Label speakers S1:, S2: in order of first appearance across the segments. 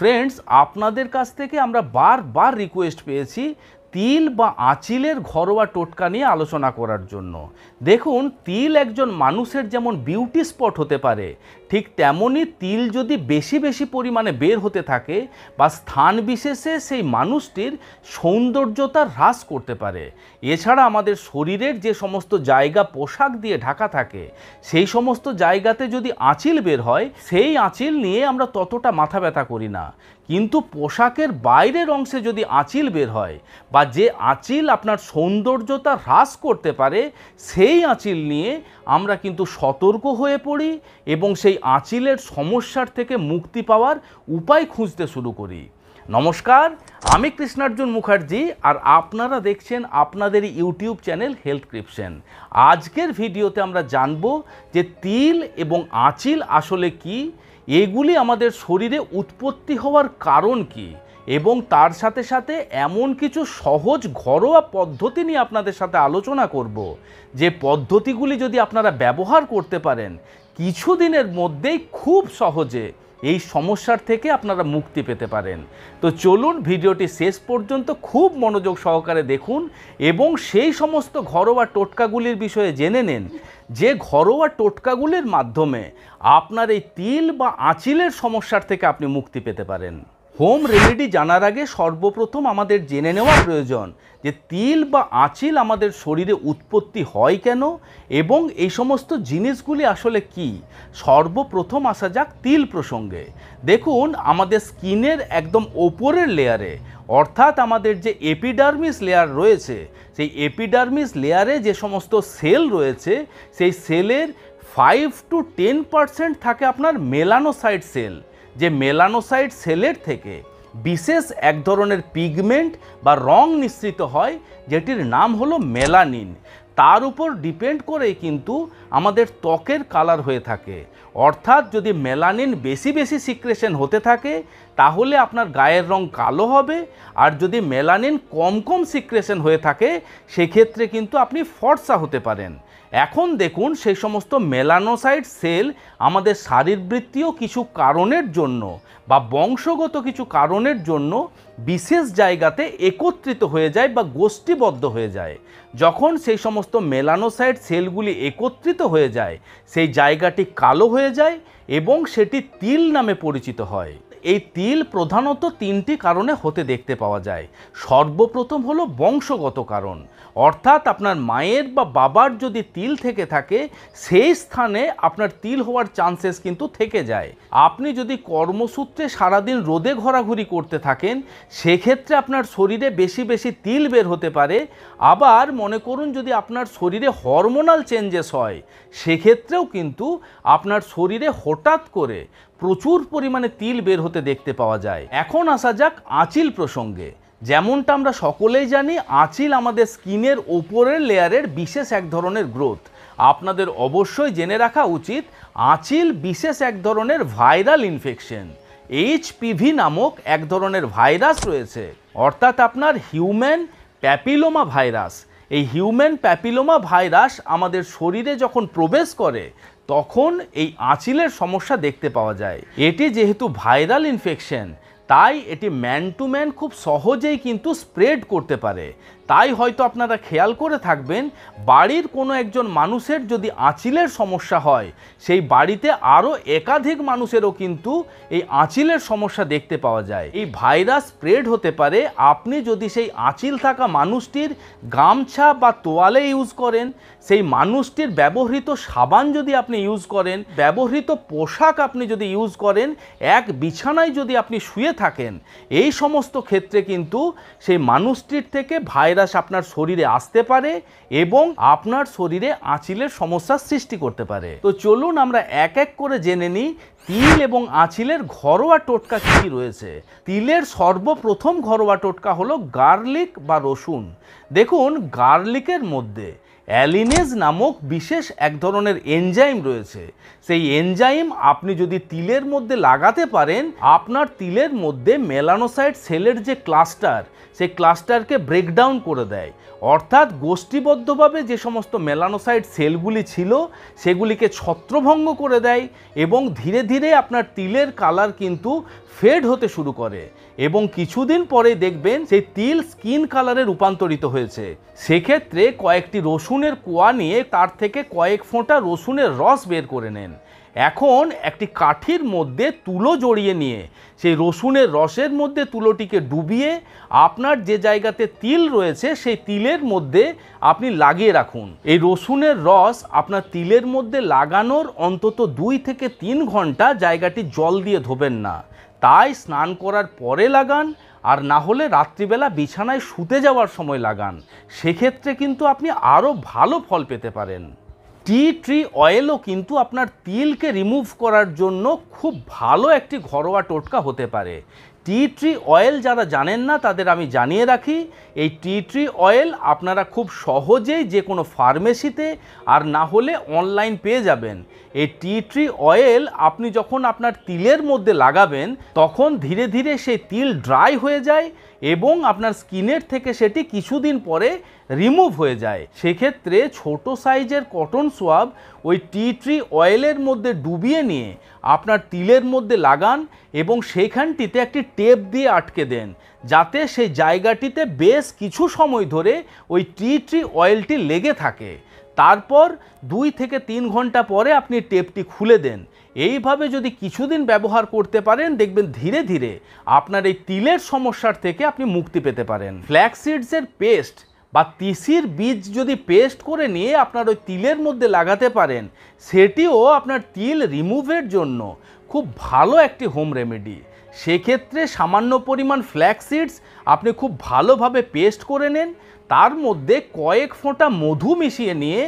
S1: friends আপনাদের কাছ থেকে আমরা বারবার রিকোয়েস্ট পেয়েছি তিল বা আঁচিলের ঘরোয়া টোটকা নিয়ে আলোচনা করার জন্য দেখুন তিল একজন মানুষের যেমন বিউটি স্পট হতে পারে ঠিক তেমনই তিল যদি বেশি বেশি পরিমাণে বের হতে থাকে বা স্থান বিশেষে সেই মানুষটির সৌন্দর্যতা হ্রাস করতে পারে এছাড়া আমাদের শরীরের যে সমস্ত জায়গা পোশাক দিয়ে ঢাকা থাকে সেই সমস্ত জায়গাতে যদি আঁচিল বের হয় সেই আঁচিল নিয়ে আমরা ততটা মাথা ব্যথা করি না কিন্তু পোশাকের বাইরের অংশে যদি আঁচিল বের হয় বা যে আঁচিল আপনার সৌন্দর্যতা হ্রাস করতে পারে সেই আঁচিল নিয়ে আমরা কিন্তু সতর্ক হয়ে পড়ি এবং সেই এই আঁচিলের সমস্যার থেকে মুক্তি পাওয়ার উপায় খুঁজতে শুরু করি নমস্কার আমি কৃষ্ণার্জুন মুখার্জি আর আপনারা দেখছেন আপনাদের ইউটিউব চ্যানেল হেলথ ক্রিপশন আজকের ভিডিওতে আমরা জানব যে তিল এবং আঁচিল আসলে কি এগুলি আমাদের শরীরে উৎপত্তি হওয়ার কারণ কি এবং তার সাথে সাথে এমন কিছু সহজ ঘরোয়া পদ্ধতি নিয়ে আপনাদের সাথে আলোচনা করব যে পদ্ধতিগুলি যদি আপনারা ব্যবহার করতে পারেন কিছুদিনের মধ্যেই খুব সহজে এই সমস্যার থেকে আপনারা মুক্তি পেতে পারেন তো চলুন ভিডিওটি শেষ পর্যন্ত খুব মনোযোগ সহকারে দেখুন এবং সেই সমস্ত ঘরোয়া টোটকাগুলির বিষয়ে জেনে নিন যে ঘরোয়া টোটকাগুলির মাধ্যমে আপনার এই তিল বা আঁচিলের সমস্যার থেকে আপনি মুক্তি পেতে পারেন হোম রেমেডি জানার আগে সর্বপ্রথম আমাদের জেনে নেওয়া প্রয়োজন যে তিল বা আঁচিল আমাদের শরীরে উৎপত্তি হয় কেন এবং এই সমস্ত জিনিসগুলি আসলে কি সর্বপ্রথম আসা যাক তিল প্রসঙ্গে দেখুন আমাদের স্কিনের একদম ওপরের লেয়ারে অর্থাৎ আমাদের যে এপিডার্মিস লেয়ার রয়েছে সেই এপিডার্মিস লেয়ারে যে সমস্ত সেল রয়েছে সেই সেলের ফাইভ টু টেন পার্সেন্ট থাকে আপনার মেলানোসাইড সেল যে মেলানোসাইট সেলের থেকে বিশেষ এক ধরনের পিগমেন্ট বা রং নিঃসৃত হয় যেটির নাম হলো মেলানিন তার উপর ডিপেন্ড করেই কিন্তু আমাদের ত্বকের কালার হয়ে থাকে অর্থাৎ যদি মেলানিন বেশি বেশি সিক্রেশন হতে থাকে তাহলে আপনার গায়ের রং কালো হবে আর যদি মেলানিন কম কম সিক্রেশন হয়ে থাকে সেক্ষেত্রে কিন্তু আপনি ফর্সা হতে পারেন এখন দেখুন সেই সমস্ত মেলানোসাইট সেল আমাদের শারীরবৃত্তীয় কিছু কারণের জন্য বা বংশগত কিছু কারণের জন্য বিশেষ জায়গাতে একত্রিত হয়ে যায় বা গোষ্ঠীবদ্ধ হয়ে যায় যখন সেই সমস্ত মেলানোসাইট সেলগুলি একত্রিত হয়ে যায় সেই জায়গাটি কালো হয়ে যায় এবং সেটি তিল নামে পরিচিত হয় এই তিল প্রধানত তিনটি কারণে হতে দেখতে পাওয়া যায় সর্বপ্রথম হলো বংশগত কারণ অর্থাৎ আপনার মায়ের বা বাবার যদি তিল থেকে থাকে সেই স্থানে আপনার তিল হওয়ার চান্সেস কিন্তু থেকে যায় আপনি যদি কর্মসূত্রে সারাদিন রোদে ঘোরাঘুরি করতে থাকেন সেক্ষেত্রে আপনার শরীরে বেশি বেশি তিল বের হতে পারে আবার মনে করুন যদি আপনার শরীরে হরমোনাল চেঞ্জেস হয় সেক্ষেত্রেও কিন্তু আপনার শরীরে হঠাৎ করে প্রচুর পরিমাণে তিল বের হতে দেখতে পাওয়া যায় এখন আসা যাক আঁচিল প্রসঙ্গে যেমনটা আমরা সকলেই জানি আঁচিল আমাদের স্কিনের ওপরের লেয়ারের বিশেষ এক ধরনের গ্রোথ আপনাদের অবশ্যই জেনে রাখা উচিত আঁচিল বিশেষ এক ধরনের ভাইরাল ইনফেকশন এইচপিভি নামক এক ধরনের ভাইরাস রয়েছে অর্থাৎ আপনার হিউম্যান প্যাপিলোমা ভাইরাস এই হিউম্যান প্যাপিলোমা ভাইরাস আমাদের শরীরে যখন প্রবেশ করে তখন এই আঁচিলের সমস্যা দেখতে পাওয়া যায় এটি যেহেতু ভাইরাল ইনফেকশন তাই এটি ম্যান টু ম্যান খুব সহজেই কিন্তু স্প্রেড করতে পারে তাই হয়তো আপনারা খেয়াল করে থাকবেন বাড়ির কোনো একজন মানুষের যদি আঁচিলের সমস্যা হয় সেই বাড়িতে আরও একাধিক মানুষেরও কিন্তু এই আঁচিলের সমস্যা দেখতে পাওয়া যায় এই ভাইরাস স্প্রেড হতে পারে আপনি যদি সেই আঁচিল থাকা মানুষটির গামছা বা তোয়ালে ইউজ করেন সেই মানুষটির ব্যবহৃত সাবান যদি আপনি ইউজ করেন ব্যবহৃত পোশাক আপনি যদি ইউজ করেন এক বিছানায় যদি আপনি শুয়ে থাকেন এই সমস্ত ক্ষেত্রে কিন্তু সেই মানুষটির থেকে ভাইরাস ভাইরাস আপনার শরীরে আসতে পারে এবং আপনার শরীরে আঁচিলের সমস্যার সৃষ্টি করতে পারে তো চলুন আমরা এক এক করে জেনে নিই তিল এবং আঁচিলের ঘরোয়া টোটকা কী কী রয়েছে তিলের সর্বপ্রথম ঘরোয়া টোটকা হলো গার্লিক বা রসুন দেখুন গার্লিকের মধ্যে অ্যালিনেজ নামক বিশেষ এক ধরনের এনজাইম রয়েছে সেই এনজাইম আপনি যদি তিলের মধ্যে লাগাতে পারেন আপনার তিলের মধ্যে মেলানোসাইট সেলের যে ক্লাস্টার সেই ক্লাস্টারকে ব্রেকডাউন করে দেয় অর্থাৎ গোষ্ঠীবদ্ধভাবে যে সমস্ত মেলানোসাইড সেলগুলি ছিল সেগুলিকে ছত্রভঙ্গ করে দেয় এবং ধীরে ধীরে আপনার তিলের কালার কিন্তু ফেড হতে শুরু করে এবং কিছুদিন পরে দেখবেন সেই তিল স্কিন কালারে রূপান্তরিত হয়েছে সেক্ষেত্রে কয়েকটি রসুনের কোয়া নিয়ে তার থেকে কয়েক ফোঁটা রসুনের রস বের করে নেন এখন একটি কাঠির মধ্যে তুলো জড়িয়ে নিয়ে সেই রসুনের রসের মধ্যে তুলোটিকে ডুবিয়ে আপনার যে জায়গাতে তিল রয়েছে সেই তিলের মধ্যে আপনি লাগিয়ে রাখুন এই রসুনের রস আপনার তিলের মধ্যে লাগানোর অন্তত দুই থেকে তিন ঘন্টা জায়গাটি জল দিয়ে ধোবেন না তাই স্নান করার পরে লাগান আর না হলে রাত্রিবেলা বিছানায় শুতে যাওয়ার সময় লাগান সেক্ষেত্রে কিন্তু আপনি আরও ভালো ফল পেতে পারেন টি ট্রি অয়েলও কিন্তু আপনার তিলকে রিমুভ করার জন্য খুব ভালো একটি ঘরোয়া টোটকা হতে পারে টি ট্রি অয়েল যারা জানেন না তাদের আমি জানিয়ে রাখি এই টি ট্রি অয়েল আপনারা খুব সহজেই যে কোনো ফার্মেসিতে আর না হলে অনলাইন পেয়ে যাবেন এই টি ট্রি অয়েল আপনি যখন আপনার তিলের মধ্যে লাগাবেন তখন ধীরে ধীরে সেই তিল ড্রাই হয়ে যায় এবং আপনার স্কিনের থেকে সেটি কিছুদিন পরে রিমুভ হয়ে যায় সেক্ষেত্রে ছোট সাইজের কটন সোয়াব ওই টি ট্রি অয়েলের মধ্যে ডুবিয়ে নিয়ে আপনার তিলের মধ্যে লাগান এবং সেখানটিতে একটি টেপ দিয়ে আটকে দেন যাতে সেই জায়গাটিতে বেশ কিছু সময় ধরে ওই টি ট্রি অয়েলটি লেগে থাকে তারপর দুই থেকে তিন ঘন্টা পরে আপনি টেপটি খুলে দেন এইভাবে যদি কিছুদিন ব্যবহার করতে পারেন দেখবেন ধীরে ধীরে আপনার এই তিলের সমস্যার থেকে আপনি মুক্তি পেতে পারেন ফ্ল্যাক্সিডসের পেস্ট বা তিসির বীজ যদি পেস্ট করে নিয়ে আপনার ওই তিলের মধ্যে লাগাতে পারেন সেটিও আপনার তিল রিমুভের জন্য খুব ভালো একটি হোম রেমেডি সেক্ষেত্রে সামান্য পরিমাণ ফ্ল্যাক্সিডস আপনি খুব ভালোভাবে পেস্ট করে নেন তার মধ্যে কয়েক ফোঁটা মধু মিশিয়ে নিয়ে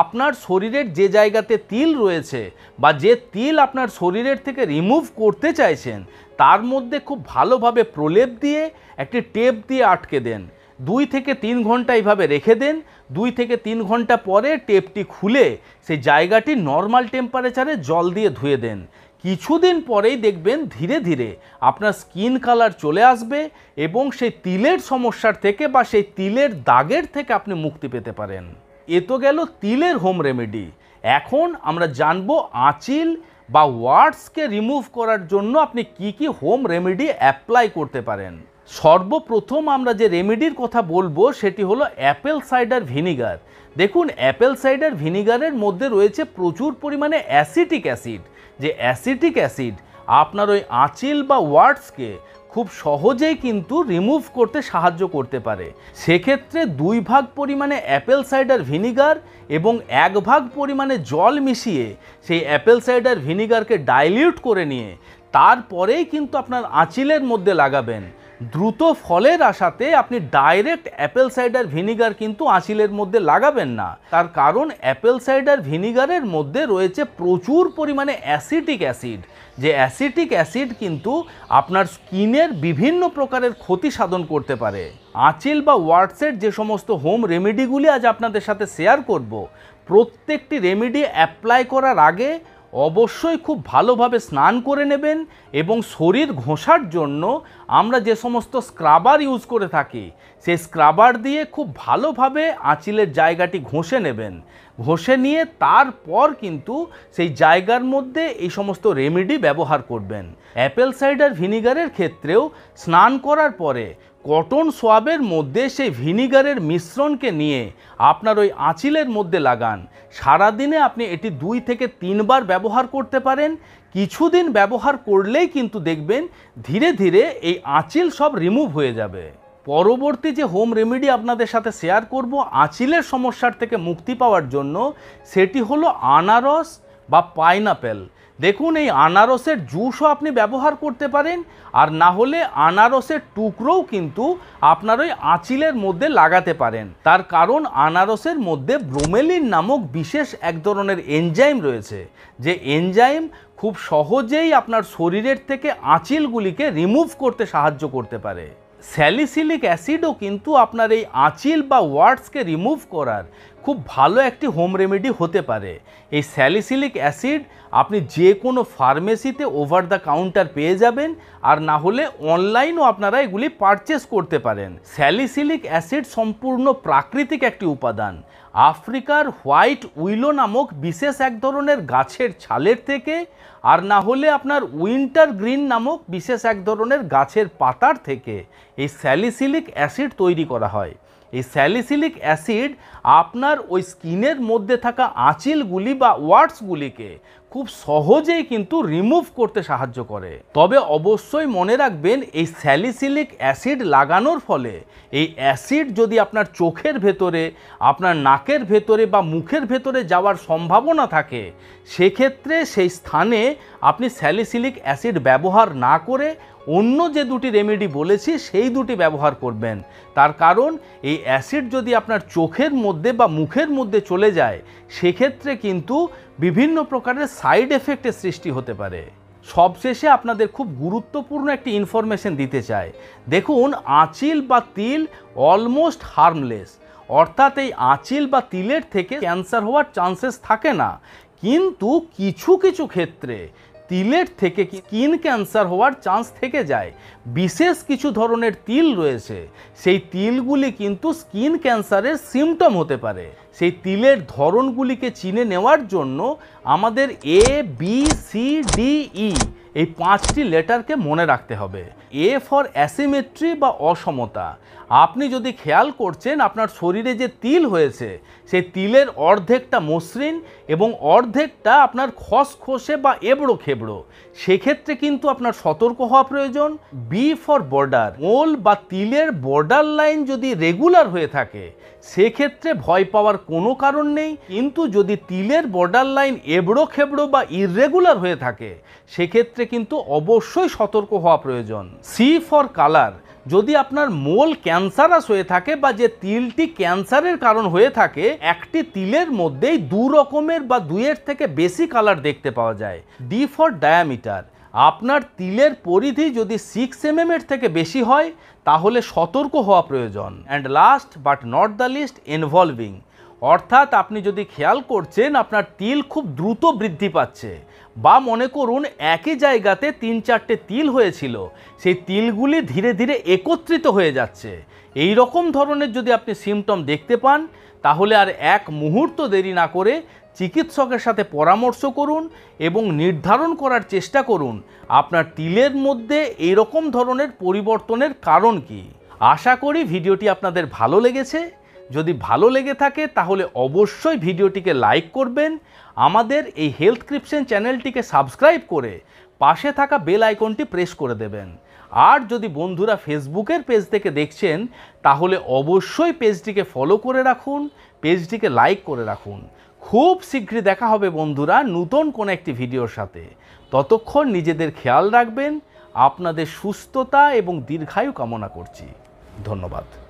S1: আপনার শরীরের যে জায়গাতে তিল রয়েছে বা যে তিল আপনার শরীরের থেকে রিমুভ করতে চাইছেন তার মধ্যে খুব ভালোভাবে প্রলেপ দিয়ে একটি টেপ দিয়ে আটকে দেন দুই থেকে তিন ঘন্টা এইভাবে রেখে দেন দুই থেকে তিন ঘন্টা পরে টেপটি খুলে সেই জায়গাটি নর্মাল টেম্পারেচারে জল দিয়ে ধুয়ে দেন কিছুদিন পরেই দেখবেন ধীরে ধীরে আপনার স্কিন কালার চলে আসবে এবং সেই তিলের সমস্যার থেকে বা সেই তিলের দাগের থেকে আপনি মুক্তি পেতে পারেন এ তো গেল তিলের হোম রেমেডি এখন আমরা জানবো আঁচিল বা ওয়ার্ডসকে রিমুভ করার জন্য আপনি কি কি হোম রেমেডি অ্যাপ্লাই করতে পারেন সর্বপ্রথম আমরা যে রেমেডির কথা বলবো সেটি হলো অ্যাপেল সাইডার ভিনিগার দেখুন অ্যাপেল সাইডার ভিনিগারের মধ্যে রয়েছে প্রচুর পরিমাণে অ্যাসিটিক অ্যাসিড যে অ্যাসিটিক অ্যাসিড আপনার ওই আঁচিল বা ওয়ার্ডসকে খুব সহজেই কিন্তু রিমুভ করতে সাহায্য করতে পারে সেক্ষেত্রে দুই ভাগ পরিমাণে অ্যাপেল সাইডার ভিনিগার এবং এক ভাগ পরিমাণে জল মিশিয়ে সেই অ্যাপেল সাইডার ভিনিগারকে ডাইলিউট করে নিয়ে তারপরেই কিন্তু আপনার আঁচিলের মধ্যে লাগাবেন দ্রুত ফলের আশাতে আপনি ডাইরেক্ট অ্যাপেল সাইডার ভিনিগার কিন্তু আঁচিলের মধ্যে লাগাবেন না তার কারণ অ্যাপেল সাইডার ভিনিগারের মধ্যে রয়েছে প্রচুর পরিমাণে অ্যাসিটিক অ্যাসিড যে অ্যাসিটিক অ্যাসিড কিন্তু আপনার স্কিনের বিভিন্ন প্রকারের ক্ষতি সাধন করতে পারে আঁচিল বা ওয়াটসের যে সমস্ত হোম রেমেডিগুলি আজ আপনাদের সাথে শেয়ার করব প্রত্যেকটি রেমেডি অ্যাপ্লাই করার আগে অবশ্যই খুব ভালোভাবে স্নান করে নেবেন এবং শরীর ঘষার জন্য আমরা যে সমস্ত স্ক্রাবার ইউজ করে থাকি সেই স্ক্রাবার দিয়ে খুব ভালোভাবে আঁচিলের জায়গাটি ঘষে নেবেন ঘষে নিয়ে তারপর কিন্তু সেই জায়গার মধ্যে এই সমস্ত রেমেডি ব্যবহার করবেন অ্যাপেল সাইডার ভিনিগারের ক্ষেত্রেও স্নান করার পরে কটন সোয়াবের মধ্যে সেই ভিনিগারের মিশ্রণকে নিয়ে আপনার ওই আঁচিলের মধ্যে লাগান সারাদিনে আপনি এটি দুই থেকে তিনবার ব্যবহার করতে পারেন কিছুদিন ব্যবহার করলেই কিন্তু দেখবেন ধীরে ধীরে এই আঁচিল সব রিমুভ হয়ে যাবে পরবর্তী যে হোম রেমেডি আপনাদের সাথে শেয়ার করব আঁচিলের সমস্যার থেকে মুক্তি পাওয়ার জন্য সেটি হলো আনারস বা পাইনাপেল দেখুন এই আনারসের জুসও আপনি ব্যবহার করতে পারেন আর না হলে আনারসের টুকরোও কিন্তু আপনার ওই আঁচিলের মধ্যে লাগাতে পারেন তার কারণ আনারসের মধ্যে ব্রোমেলিন নামক বিশেষ এক ধরনের এনজাইম রয়েছে যে এনজাইম খুব সহজেই আপনার শরীরের থেকে আঁচিলগুলিকে রিমুভ করতে সাহায্য করতে পারে স্যালিসিলিক অ্যাসিডও কিন্তু আপনার এই আঁচিল বা ওয়ার্ডসকে রিমুভ করার খুব ভালো একটি হোম রেমেডি হতে পারে এই স্যালিসিলিক অ্যাসিড আপনি যে কোনো ফার্মেসিতে ওভার দ্য কাউন্টার পেয়ে যাবেন আর না হলে অনলাইনও আপনারা এগুলি পারচেস করতে পারেন স্যালিসিলিক অ্যাসিড সম্পূর্ণ প্রাকৃতিক একটি উপাদান আফ্রিকার হোয়াইট উইলো নামক বিশেষ এক ধরনের গাছের ছালের থেকে আর না হলে আপনার উইন্টার গ্রিন নামক বিশেষ এক ধরনের গাছের পাতার থেকে এই স্যালিসিলিক অ্যাসিড তৈরি করা হয় এই স্যালিসিলিক অ্যাসিড আপনার ওই স্কিনের মধ্যে থাকা আঁচিলগুলি বা ওয়ার্ডসগুলিকে খুব সহজেই কিন্তু রিমুভ করতে সাহায্য করে তবে অবশ্যই মনে রাখবেন এই স্যালিসিলিক অ্যাসিড লাগানোর ফলে এই অ্যাসিড যদি আপনার চোখের ভেতরে আপনার নাকের ভেতরে বা মুখের ভেতরে যাওয়ার সম্ভাবনা থাকে সেক্ষেত্রে সেই স্থানে আপনি স্যালিসিলিক অ্যাসিড ব্যবহার না করে অন্য যে দুটি রেমেডি বলেছি সেই দুটি ব্যবহার করবেন তার কারণ এই অ্যাসিড যদি আপনার চোখের মধ্যে বা মুখের মধ্যে চলে যায় সেক্ষেত্রে কিন্তু বিভিন্ন প্রকারের সাইড এফেক্টের সৃষ্টি হতে পারে সবশেষে আপনাদের খুব গুরুত্বপূর্ণ একটি ইনফরমেশন দিতে চাই দেখুন আঁচিল বা তিল অলমোস্ট হার্মলেস অর্থাৎ এই আঁচিল বা তিলের থেকে ক্যান্সার হওয়ার চান্সেস থাকে না কিন্তু কিছু কিছু ক্ষেত্রে তিলের থেকে স্কিন ক্যান্সার হওয়ার চান্স থেকে যায় বিশেষ কিছু ধরনের তিল রয়েছে সেই তিলগুলি কিন্তু স্কিন ক্যান্সারের সিমটম হতে পারে সেই তিলের ধরনগুলিকে চিনে নেওয়ার জন্য আমাদের A B C D E এই পাঁচটি লেটারকে মনে রাখতে হবে এ ফর অ্যাসিমেট্রি বা অসমতা আপনি যদি খেয়াল করছেন আপনার শরীরে যে তিল হয়েছে সেই তিলের অর্ধেকটা মসৃণ এবং অর্ধেকটা আপনার খসখসে বা এবড়ো খেবড়ো সেক্ষেত্রে কিন্তু আপনার সতর্ক হওয়া প্রয়োজন বি ফর বর্ডার মোল বা তিলের বর্ডার লাইন যদি রেগুলার হয়ে থাকে সেক্ষেত্রে ভয় পাওয়ার কোনো কারণ নেই কিন্তু যদি তিলের বর্ডার লাইন এবড়ো খেবড়ো বা ইররেগুলার হয়ে থাকে সেক্ষেত্রে কিন্তু অবশ্যই সতর্ক হওয়া প্রয়োজন সি ফর কালার যদি আপনার মোল ক্যান্সারাস হয়ে থাকে বা যে তিলটি ক্যান্সারের কারণ হয়ে থাকে একটি তিলের মধ্যেই দু রকমের বা দুয়ের থেকে বেশি কালার দেখতে পাওয়া যায় ডি ফর ডায়ামিটার আপনার তিলের পরিধি যদি সিক্স এম mm এর থেকে বেশি হয় তাহলে সতর্ক হওয়া প্রয়োজন and last but not the least involving অর্থাৎ আপনি যদি খেয়াল করছেন আপনার তিল খুব দ্রুত বৃদ্ধি পাচ্ছে বা মনে করুন একই জায়গাতে তিন চারটে তিল হয়েছিল সেই তিলগুলি ধীরে ধীরে একত্রিত হয়ে যাচ্ছে এই রকম ধরনের যদি আপনি সিমটম দেখতে পান তাহলে আর এক মুহূর্ত দেরি না করে চিকিৎসকের সাথে পরামর্শ করুন এবং নির্ধারণ করার চেষ্টা করুন আপনার তিলের মধ্যে এরকম ধরনের পরিবর্তনের কারণ কি আশা করি ভিডিওটি আপনাদের ভালো লেগেছে যদি ভালো লেগে থাকে তাহলে অবশ্যই ভিডিওটিকে লাইক করবেন আমাদের এই হেলথ ক্রিপশন চ্যানেলটিকে সাবস্ক্রাইব করে পাশে থাকা বেল আইকনটি প্রেস করে দেবেন আর যদি বন্ধুরা ফেসবুকের পেজ থেকে দেখছেন তাহলে অবশ্যই পেজটিকে ফলো করে রাখুন পেজটিকে লাইক করে রাখুন খুব শীঘ্রই দেখা হবে বন্ধুরা নূতন কোনো একটি ভিডিওর সাথে ততক্ষণ নিজেদের খেয়াল রাখবেন আপনাদের সুস্থতা এবং দীর্ঘায়ু কামনা করছি ধন্যবাদ